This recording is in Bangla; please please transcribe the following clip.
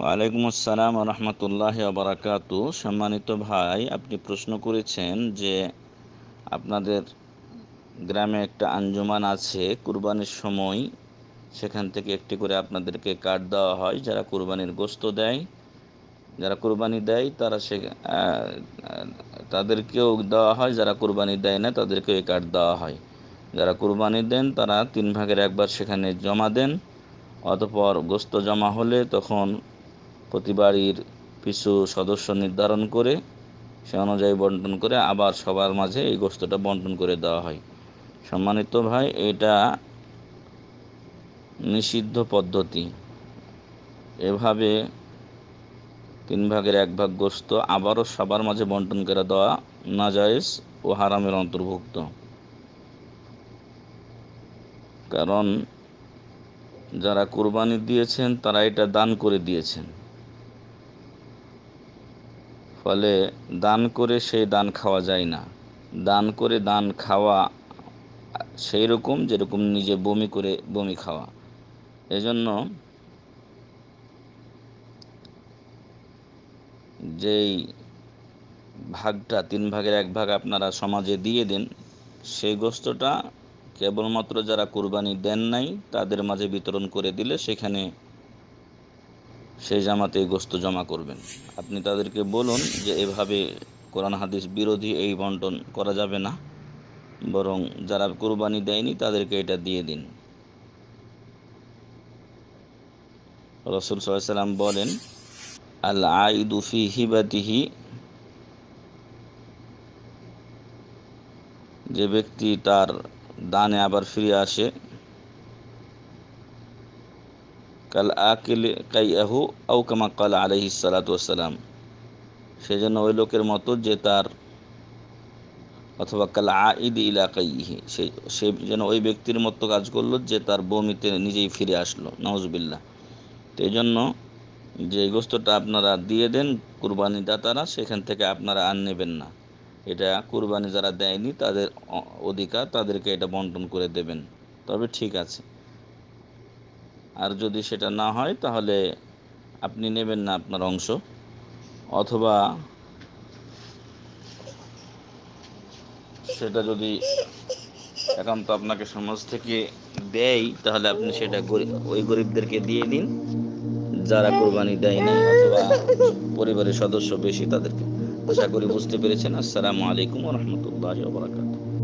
ওয়ালাইকুম আসসালাম রহমতুল্লাহ আবরাকাত সম্মানিত ভাই আপনি প্রশ্ন করেছেন যে আপনাদের গ্রামে একটা আঞ্জুমান আছে কুরবানির সময় সেখান থেকে একটি করে আপনাদেরকে কার্ড দেওয়া হয় যারা কুরবানির গোস্ত দেয় যারা কুরবানি দেয় তারা সে তাদেরকেও দেওয়া হয় যারা কুরবানি দেয় না তাদেরকেও এই কার্ড দেওয়া হয় যারা কুরবানি দেন তারা তিন ভাগের একবার সেখানে জমা দেন অতপর গোস্ত জমা হলে তখন প্রতি বাড়ির কিছু সদস্য নির্ধারণ করে সে অনুযায়ী বন্টন করে আবার সবার মাঝে এই গোস্তটা বন্টন করে দেওয়া হয় সম্মানিত ভাই এটা নিষিদ্ধ পদ্ধতি এভাবে তিন ভাগের এক ভাগ গোস্ত আবারও সবার মাঝে বন্টন করে দেওয়া নাজায়েজ ও হারামের অন্তর্ভুক্ত কারণ যারা কোরবানি দিয়েছেন তারা এটা দান করে দিয়েছেন ফলে দান করে সেই দান খাওয়া যায় না দান করে দান খাওয়া সেই রকম যেরকম নিজে বমি করে বমি খাওয়া এজন্য যেই ভাগটা তিন ভাগের এক ভাগ আপনারা সমাজে দিয়ে দেন সেই গোস্তটা কেবলমাত্র যারা কোরবানি দেন নাই তাদের মাঝে বিতরণ করে দিলে সেখানে সেই জামাতে গোস্ত জমা করবেন আপনি তাদেরকে বলুন যে এভাবে কোরআন হাদিস বিরোধী এই বন্টন করা যাবে না বরং যারা কোরবানি দেয়নি তাদেরকে এটা দিয়ে দিন রসুল সাল্লাম বলেন আল আইদুফি হিবাতিহি যে ব্যক্তি তার দানে আবার ফিরে আসে কাল আকিল আহু আউ কামা কাল আলহি সালাতাম সে যেন ওই লোকের মতো যে তার অথবা কাল আইদ ইলা কাইহি সে সে যেন ওই ব্যক্তির মতো কাজ করলো যে তার বমিতে নিজেই ফিরে আসলো নওয়াজবিল্লা তো এই জন্য যে গোস্তটা আপনারা দিয়ে দেন কুরবানি দাতারা সেখান থেকে আপনারা আর নেবেন না এটা কুরবানি যারা দেয়নি তাদের অধিকার তাদেরকে এটা বন্টন করে দেবেন তবে ঠিক আছে আর যদি সেটা না হয় তাহলে আপনি নেবেন না আপনার অংশ অথবা সেটা যদি একান্ত আপনাকে সমাজ থেকে দেয় তাহলে আপনি সেটা ওই গরিবদেরকে দিয়ে দিন যারা কোরবানি দেয় নাই অথবা পরিবারের সদস্য বেশি তাদেরকে আশা করি বুঝতে পেরেছেন আসসালামু আলাইকুম রহমতুল্লাহ বারাকাতুহ